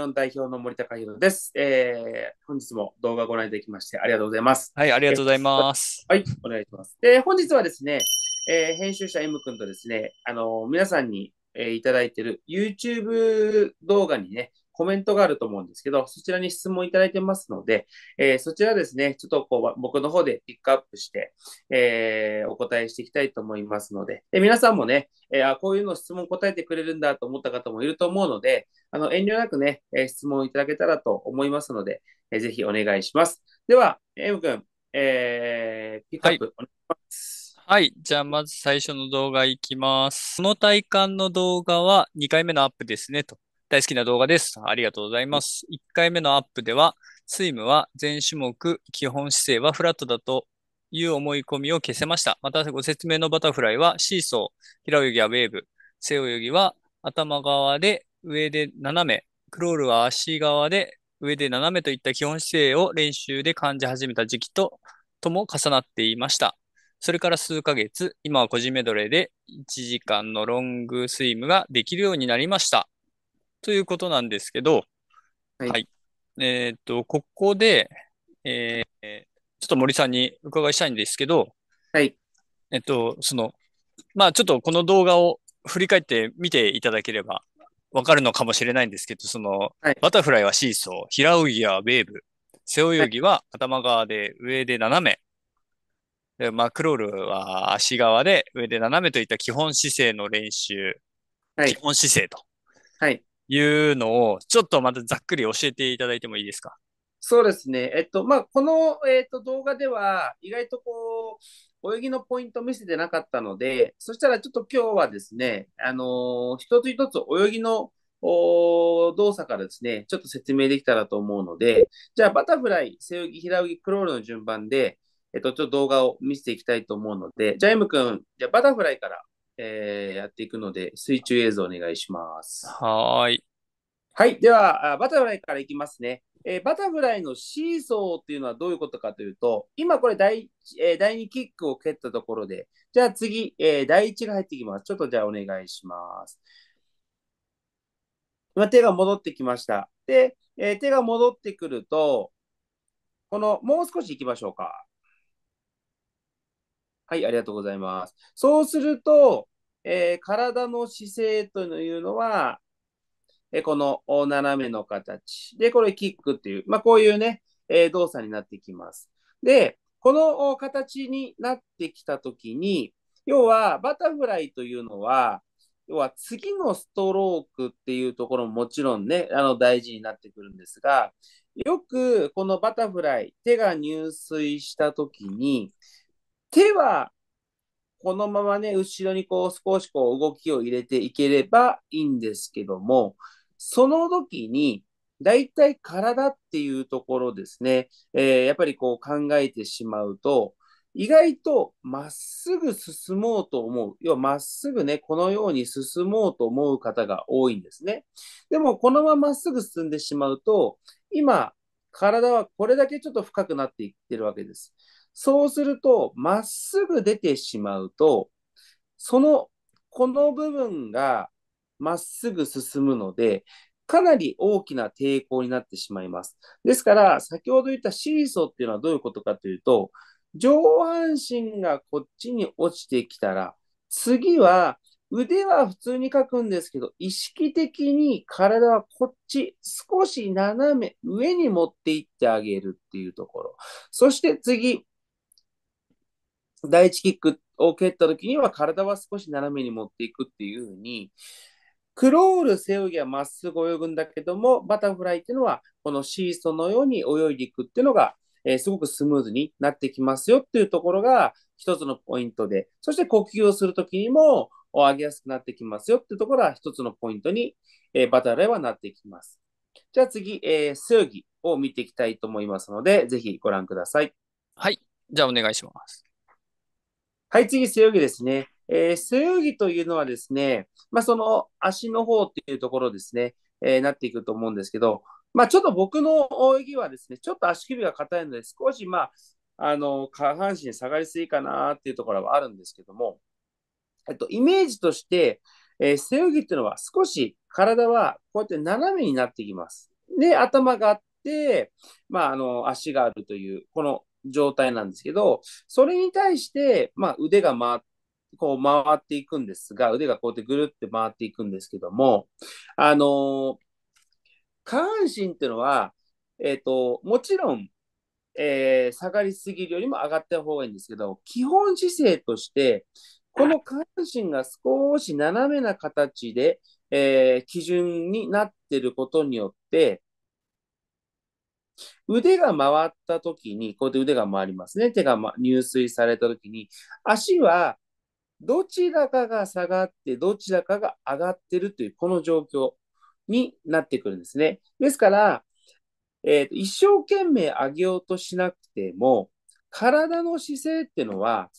本代表の森高弘です、えー。本日も動画をご覧いただきましてありがとうございます。はい、ありがとうございます。はい、お願いします。で、本日はですね、えー、編集者 M 君とですね、あのー、皆さんに、えー、いただいている YouTube 動画にね、コメントがあると思うんですけど、そちらに質問いただいてますので、えー、そちらですね、ちょっとこう僕の方でピックアップして、えー、お答えしていきたいと思いますので、で皆さんもね、えあ、こういうの質問答えてくれるんだと思った方もいると思うので、あの遠慮なくね、え質問いただけたらと思いますので、えー、ぜひお願いします。では、M 君、えー、ピックアップお願いします。はいはい。じゃあ、まず最初の動画いきます。この体感の動画は2回目のアップですね、と。大好きな動画です。ありがとうございます。1回目のアップでは、スイムは全種目、基本姿勢はフラットだという思い込みを消せました。またご説明のバタフライはシーソー、平泳ぎはウェーブ、背泳ぎは頭側で上で斜め、クロールは足側で上で斜めといった基本姿勢を練習で感じ始めた時期と、とも重なっていました。それから数ヶ月、今は個人メドレーで1時間のロングスイムができるようになりました。ということなんですけど、はい。はい、えっ、ー、と、ここで、えー、ちょっと森さんに伺いしたいんですけど、はい。えっ、ー、と、その、まあちょっとこの動画を振り返って見ていただければわかるのかもしれないんですけど、その、はい、バタフライはシーソー、平泳ぎはウェーブ、背泳ぎは頭側で上で斜め、で、まあ、クロールは足側で上で斜めといった基本姿勢の練習、はい、基本姿勢と、はい、いうのを、ちょっとまたざっくり教えていただいてもいいですかそうですね。えっと、まあ、この、えっと、動画では、意外とこう、泳ぎのポイント見せてなかったので、そしたらちょっと今日はですね、あのー、一つ一つ泳ぎのお動作からですね、ちょっと説明できたらと思うので、じゃあバタフライ、背泳ぎ、平泳ぎ、クロールの順番で、えっと、ちょっと動画を見せていきたいと思うので、じゃあ M 君、じゃあバタフライからえー、やっていくので、水中映像お願いします。はい。はい。では、バタフライからいきますね。えー、バタフライのシーソーっていうのはどういうことかというと、今これ第,、えー、第2キックを蹴ったところで、じゃあ次、えー、第1が入ってきます。ちょっとじゃあお願いします。今手が戻ってきました。で、え手が戻ってくると、この、もう少し行きましょうか。はい、ありがとうございます。そうすると、えー、体の姿勢というのは、えー、この斜めの形。で、これキックっていう、まあ、こういうね、えー、動作になってきます。で、この形になってきたときに、要はバタフライというのは、要は次のストロークっていうところももちろんね、あの大事になってくるんですが、よくこのバタフライ、手が入水したときに、手はこのままね、後ろにこう少しこう動きを入れていければいいんですけども、その時に、だいたい体っていうところですね、えー、やっぱりこう考えてしまうと、意外とまっすぐ進もうと思う。要はまっすぐね、このように進もうと思う方が多いんですね。でも、このまままっすぐ進んでしまうと、今、体はこれだけちょっと深くなっていってるわけです。そうすると、まっすぐ出てしまうと、その、この部分がまっすぐ進むので、かなり大きな抵抗になってしまいます。ですから、先ほど言ったシーソーっていうのはどういうことかというと、上半身がこっちに落ちてきたら、次は腕は普通に書くんですけど、意識的に体はこっち、少し斜め上に持っていってあげるっていうところ。そして次、第1キックを蹴った時には体は少し斜めに持っていくっていうふうに、クロール、背泳ぎはまっすぐ泳ぐんだけども、バタフライっていうのは、このシーソーのように泳いでいくっていうのが、えー、すごくスムーズになってきますよっていうところが一つのポイントで、そして呼吸をするときにも、を上げやすくなってきますよってところは一つのポイントに、えー、バターラはなってきます。じゃあ次、えー、背泳ぎを見ていきたいと思いますので、ぜひご覧ください。はい。じゃあお願いします。はい、次、背泳ぎですね。えー、背泳ぎというのはですね、まあ、その足の方っていうところですね、えー、なっていくと思うんですけど、まあ、ちょっと僕の泳ぎはですね、ちょっと足首が硬いので、少し、まあ、あの、下半身下がりすぎかなっていうところはあるんですけども、えっと、イメージとして、えー、背泳ぎっていうのは少し体はこうやって斜めになってきます。で、頭があって、まあ、あの、足があるという、この状態なんですけど、それに対して、まあ、腕が回って、こう回っていくんですが、腕がこうやってぐるって回っていくんですけども、あのー、下半身っていうのは、えっ、ー、と、もちろん、えー、下がりすぎるよりも上がった方がいいんですけど、基本姿勢として、この下半身が少し斜めな形で、えー、基準になっていることによって、腕が回ったときに、こうやって腕が回りますね。手が、ま、入水されたときに、足はどちらかが下がって、どちらかが上がってるという、この状況になってくるんですね。ですから、えー、と一生懸命上げようとしなくても、体の姿勢っていうのは、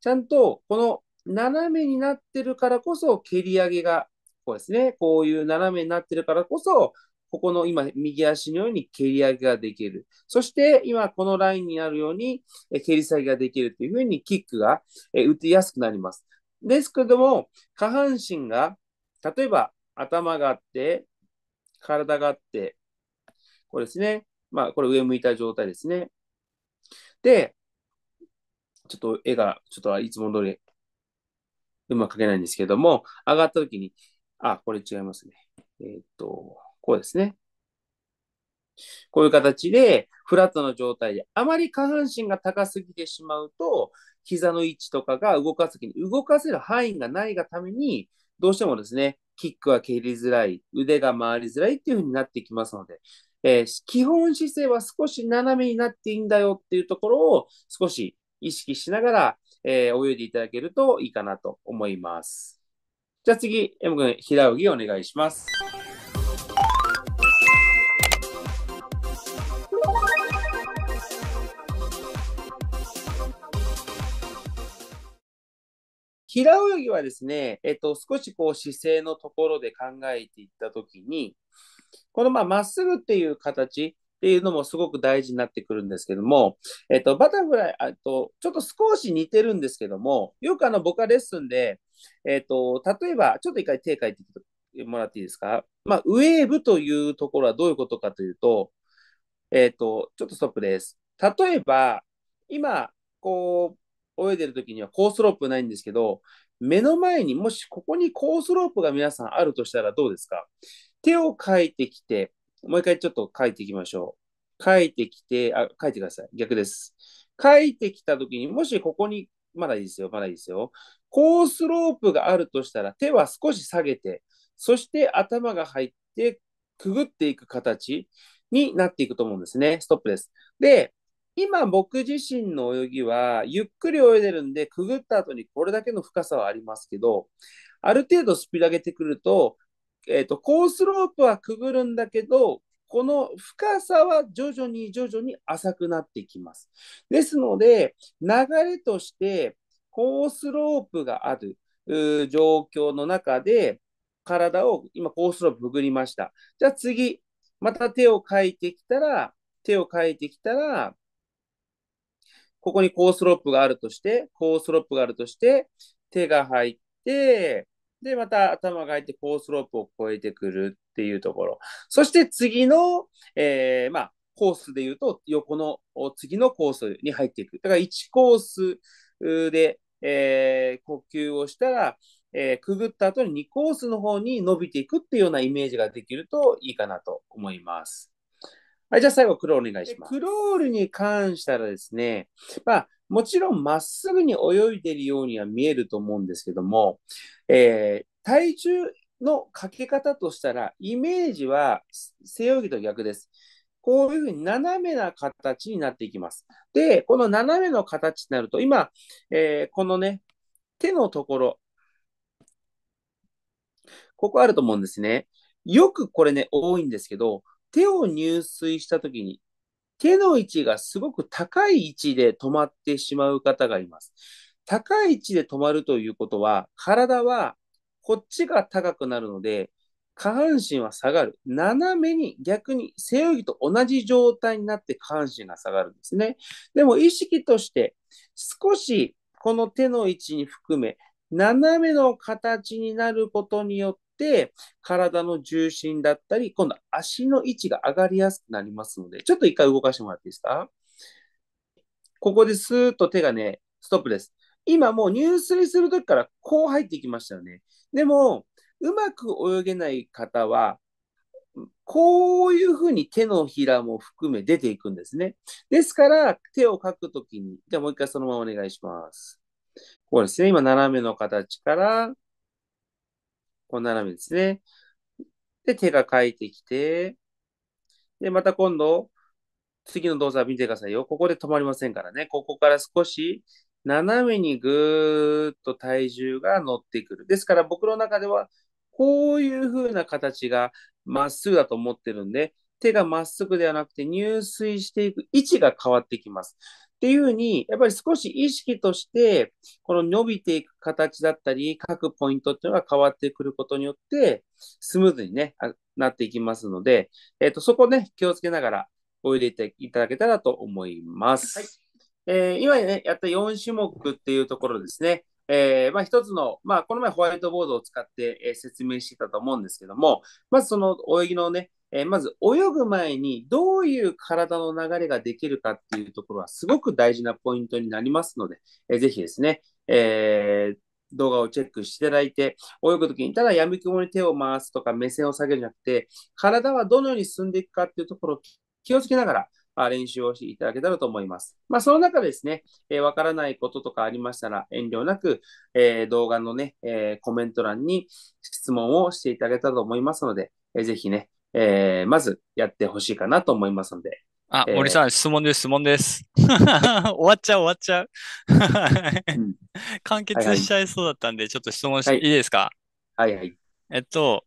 ちゃんとこの斜めになってるからこそ、蹴り上げが、こうですね、こういう斜めになってるからこそ、ここの今、右足のように蹴り上げができる。そして、今、このラインにあるように、蹴り下げができるというふうに、キックが打てやすくなります。ですけども、下半身が、例えば、頭があって、体があって、これですね。まあ、これ上向いた状態ですね。で、ちょっと絵が、ちょっといつも通りうまく書けないんですけども、上がった時に、あ、これ違いますね。えっ、と、こうですね。こういう形で、フラットの状態で、あまり下半身が高すぎてしまうと、膝の位置とかが動かすときに、動かせる範囲がないがために、どうしてもですね、キックは蹴りづらい、腕が回りづらいっていう風になってきますので、えー、基本姿勢は少し斜めになっていいんだよっていうところを少し意識しながら、えー、泳いでいただけるといいかなと思います。じゃあ次、M 君、平泳ぎお願いします。平泳ぎはですね、えっと、少しこう姿勢のところで考えていったときに、このまっすぐっていう形、っていうのもすごく大事になってくるんですけども、えっと、バタフライ、あと、ちょっと少し似てるんですけども、よくあの、僕はレッスンで、えっと、例えば、ちょっと一回手書いてもらっていいですかまあ、ウェーブというところはどういうことかというと、えっと、ちょっとストップです。例えば、今、こう、泳いでる時にはコースロープないんですけど、目の前にもしここにコースロープが皆さんあるとしたらどうですか手を書いてきて、もう一回ちょっと書いていきましょう。書いてきて、あ、書いてください。逆です。書いてきたときにもしここに、まだいいですよ、まだいいですよ。コースロープがあるとしたら手は少し下げて、そして頭が入ってくぐっていく形になっていくと思うんですね。ストップです。で、今僕自身の泳ぎはゆっくり泳いでるんで、くぐった後にこれだけの深さはありますけど、ある程度スピード上げてくると、えっ、ー、と、コースロープはくぐるんだけど、この深さは徐々に徐々に浅くなってきます。ですので、流れとしてコースロープがある状況の中で、体を今コースロープくぐりました。じゃあ次、また手を書いてきたら、手を書いてきたら、ここにコースロープがあるとして、コースロープがあるとして、手が入って、で、また頭が入いてコースロープを越えてくるっていうところ。そして次の、えー、まあ、コースで言うと、横の次のコースに入っていく。だから1コースで、えー、呼吸をしたら、えー、くぐった後に2コースの方に伸びていくっていうようなイメージができるといいかなと思います。はい、じゃあ最後、クロールお願いします。クロールに関したらですね、まあ、もちろんまっすぐに泳いでるようには見えると思うんですけども、えー、体重のかけ方としたら、イメージは背泳ぎと逆です。こういうふうに斜めな形になっていきます。で、この斜めの形になると、今、えー、このね、手のところ、ここあると思うんですね。よくこれね、多いんですけど、手を入水したときに、手の位置がすごく高い位置で止まってしまう方がいます。高い位置で止まるということは、体はこっちが高くなるので、下半身は下がる。斜めに逆に背泳ぎと同じ状態になって下半身が下がるんですね。でも意識として少しこの手の位置に含め斜めの形になることによっ、体の重心だったり、今度足の位置が上がりやすくなりますので、ちょっと一回動かしてもらっていいですかここですーっと手がね、ストップです。今もう入水するときからこう入っていきましたよね。でも、うまく泳げない方は、こういうふうに手のひらも含め出ていくんですね。ですから、手をかくときに、じゃあもう一回そのままお願いします。こうですね、今斜めの形からこう斜めですね。で、手が書いてきて、で、また今度、次の動作見てくださいよ。ここで止まりませんからね。ここから少し斜めにぐーっと体重が乗ってくる。ですから僕の中では、こういう風な形がまっすぐだと思ってるんで、手がまっすぐではなくて入水していく位置が変わってきます。っていうふうに、やっぱり少し意識として、この伸びていく形だったり、各ポイントっていうのが変わってくることによって、スムーズにね、なっていきますので、えっ、ー、と、そこね、気をつけながら泳いでいていただけたらと思います。はいえー、今ね、やった4種目っていうところですね。えー、まあ、一つの、まあ、この前ホワイトボードを使って、えー、説明してたと思うんですけども、まずその泳ぎのね、えー、まず泳ぐ前にどういう体の流れができるかっていうところはすごく大事なポイントになりますので、えー、ぜひですね、えー動画をチェックしていただいて、泳ぐときにただ闇雲に手を回すとか目線を下げるんじゃなくて、体はどのように進んでいくかっていうところを気をつけながら練習をしていただけたらと思います。まあ、その中ですね、わ、えー、からないこととかありましたら遠慮なく、えー、動画のね、えー、コメント欄に質問をしていただけたらと思いますので、えー、ぜひね、えー、まずやってほしいかなと思いますので。あ、えー、森さん、質問です、質問です。終わっちゃう、終わっちゃう。完結しちゃいそうだったんで、はいはい、ちょっと質問して、い、いですかはいはい。えっと、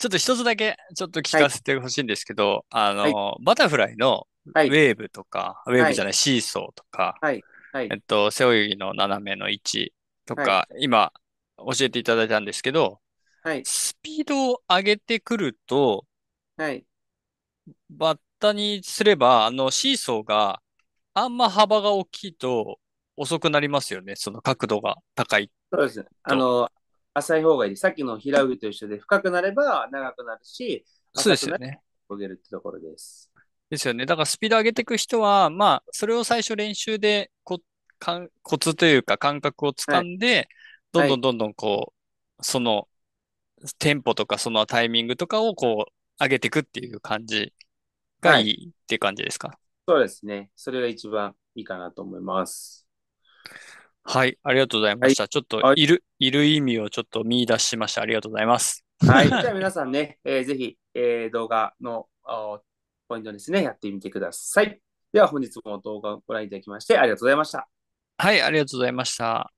ちょっと一つだけちょっと聞かせてほしいんですけど、はい、あの、はい、バタフライのウェーブとか、はい、ウェーブじゃない、シーソーとか、はいえっと、背泳ぎの斜めの位置とか、今教えていただいたんですけど、はい、スピードを上げてくると、はい。バッタにすれば、あの、シーソーがあんま幅が大きいと遅くなりますよね。その角度が高いそうですね。あの、浅い方がいい。さっきの平泳ぎと一緒で、深くなれば長くなるし、そうですよね。焦泳げるってところです。ですよね。だからスピード上げていく人は、まあ、それを最初練習でこ、かん、コツというか感覚をつかんで、どんどんどんどんこう、そのテンポとかそのタイミングとかをこう、上げていくっていう感じがいいって感じですか、はい、そうですね。それが一番いいかなと思います。はい、ありがとうございました。はい、ちょっと、いる、いる意味をちょっと見出しました。ありがとうございます。はい、じゃあ皆さんね、えー、ぜひ、えー、動画のポイントですね、やってみてください。では本日も動画をご覧いただきましてありがとうございました。はい、ありがとうございました。